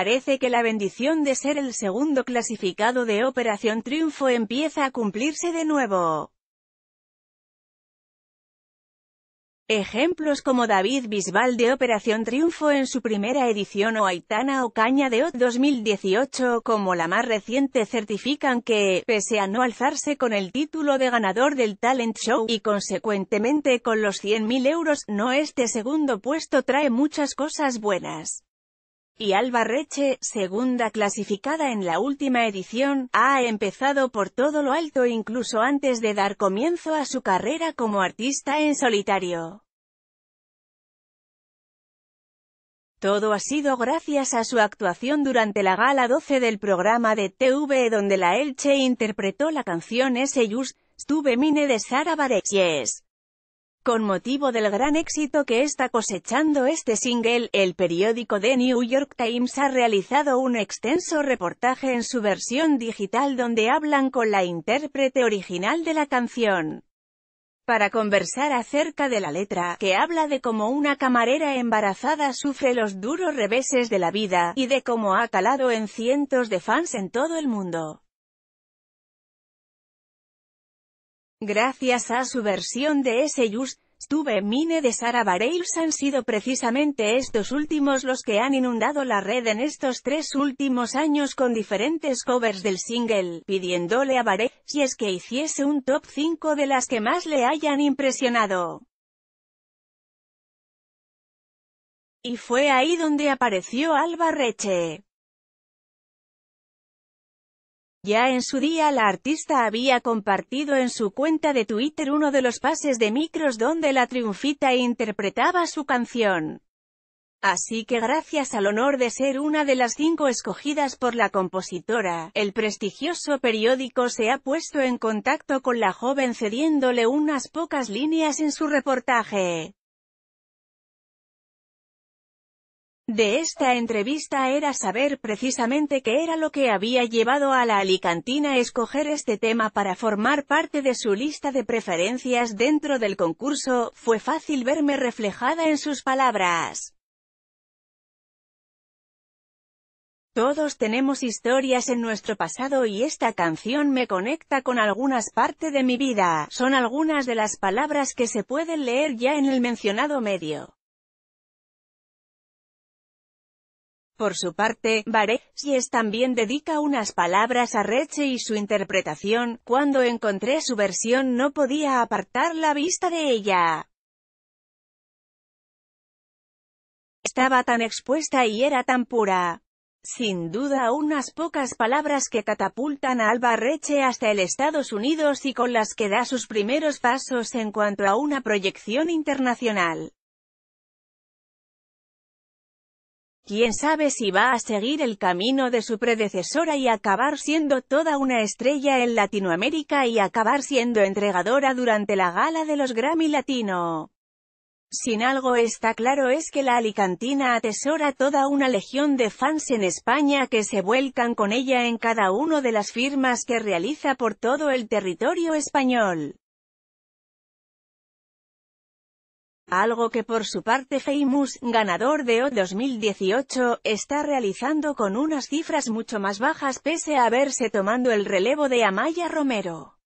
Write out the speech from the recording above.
Parece que la bendición de ser el segundo clasificado de Operación Triunfo empieza a cumplirse de nuevo. Ejemplos como David Bisbal de Operación Triunfo en su primera edición o Aitana Ocaña de OT 2018 como la más reciente certifican que, pese a no alzarse con el título de ganador del Talent Show y consecuentemente con los 100.000 euros, no este segundo puesto trae muchas cosas buenas y Reche, segunda clasificada en la última edición, ha empezado por todo lo alto incluso antes de dar comienzo a su carrera como artista en solitario. Todo ha sido gracias a su actuación durante la gala 12 del programa de TV donde la Elche interpretó la canción S. Just, Mine de Sara Bareilles. Con motivo del gran éxito que está cosechando este single, el periódico The New York Times ha realizado un extenso reportaje en su versión digital donde hablan con la intérprete original de la canción para conversar acerca de la letra, que habla de cómo una camarera embarazada sufre los duros reveses de la vida, y de cómo ha calado en cientos de fans en todo el mundo. Gracias a su versión de ese Just tuve Mine de Sara Bareilles han sido precisamente estos últimos los que han inundado la red en estos tres últimos años con diferentes covers del single, pidiéndole a Bareilles si es que hiciese un top 5 de las que más le hayan impresionado. Y fue ahí donde apareció Alba Reche. Ya en su día la artista había compartido en su cuenta de Twitter uno de los pases de micros donde la triunfita interpretaba su canción. Así que gracias al honor de ser una de las cinco escogidas por la compositora, el prestigioso periódico se ha puesto en contacto con la joven cediéndole unas pocas líneas en su reportaje. de esta entrevista era saber precisamente qué era lo que había llevado a la Alicantina a escoger este tema para formar parte de su lista de preferencias dentro del concurso, fue fácil verme reflejada en sus palabras. Todos tenemos historias en nuestro pasado y esta canción me conecta con algunas partes de mi vida, son algunas de las palabras que se pueden leer ya en el mencionado medio. Por su parte, es también dedica unas palabras a Reche y su interpretación, cuando encontré su versión no podía apartar la vista de ella. Estaba tan expuesta y era tan pura. Sin duda unas pocas palabras que catapultan a Alba Reche hasta el Estados Unidos y con las que da sus primeros pasos en cuanto a una proyección internacional. Quién sabe si va a seguir el camino de su predecesora y acabar siendo toda una estrella en Latinoamérica y acabar siendo entregadora durante la gala de los Grammy Latino. Sin algo está claro es que la Alicantina atesora toda una legión de fans en España que se vuelcan con ella en cada una de las firmas que realiza por todo el territorio español. algo que por su parte Famous, ganador de O 2018, está realizando con unas cifras mucho más bajas pese a verse tomando el relevo de Amaya Romero.